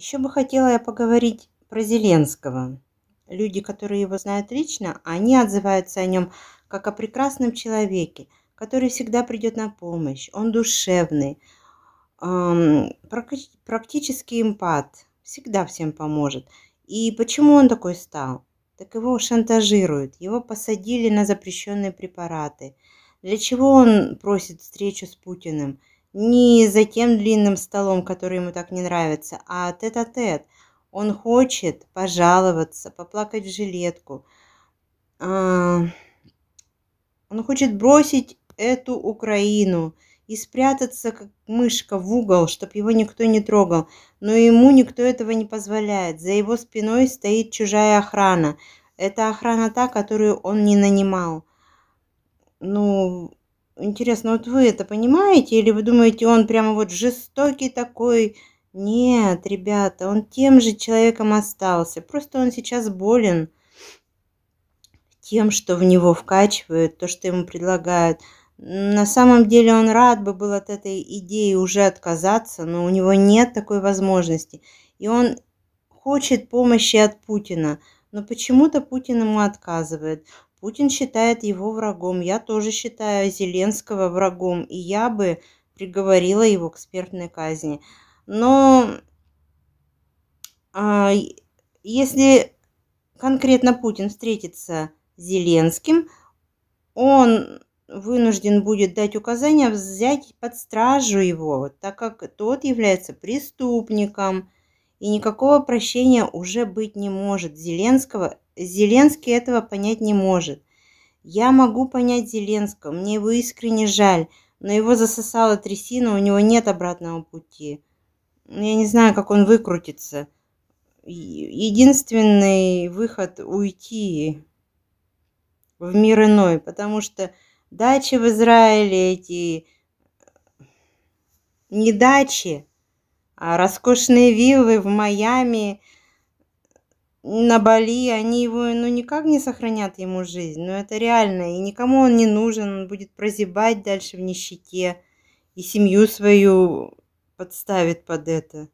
Еще бы хотела я поговорить про Зеленского. Люди, которые его знают лично, они отзываются о нем как о прекрасном человеке, который всегда придет на помощь. Он душевный, эм, практически эмпат, всегда всем поможет. И почему он такой стал? Так его шантажируют, его посадили на запрещенные препараты. Для чего он просит встречу с Путиным? не за тем длинным столом, который ему так не нравится, а тет-а-тет. Он хочет пожаловаться, поплакать в жилетку. А, он хочет бросить эту Украину и спрятаться, как мышка, в угол, чтобы его никто не трогал. Но ему никто этого не позволяет. За его спиной стоит чужая охрана. Это охрана та, которую он не нанимал. Ну, Интересно, вот вы это понимаете? Или вы думаете, он прямо вот жестокий такой? Нет, ребята, он тем же человеком остался. Просто он сейчас болен тем, что в него вкачивают, то, что ему предлагают. На самом деле он рад бы был от этой идеи уже отказаться, но у него нет такой возможности. И он хочет помощи от Путина, но почему-то Путин ему отказывает. Путин считает его врагом, я тоже считаю Зеленского врагом, и я бы приговорила его к смертной казни. Но а, если конкретно Путин встретится с Зеленским, он вынужден будет дать указания взять под стражу его, так как тот является преступником, и никакого прощения уже быть не может. Зеленского Зеленский этого понять не может. Я могу понять Зеленского, мне его искренне жаль, но его засосала трясина, у него нет обратного пути. Ну, я не знаю, как он выкрутится. Единственный выход – уйти в мир иной, потому что дачи в Израиле, эти не дачи, а роскошные виллы в Майами – на Бали, они его, ну, никак не сохранят ему жизнь, но ну, это реально, и никому он не нужен, он будет прозябать дальше в нищете, и семью свою подставит под это.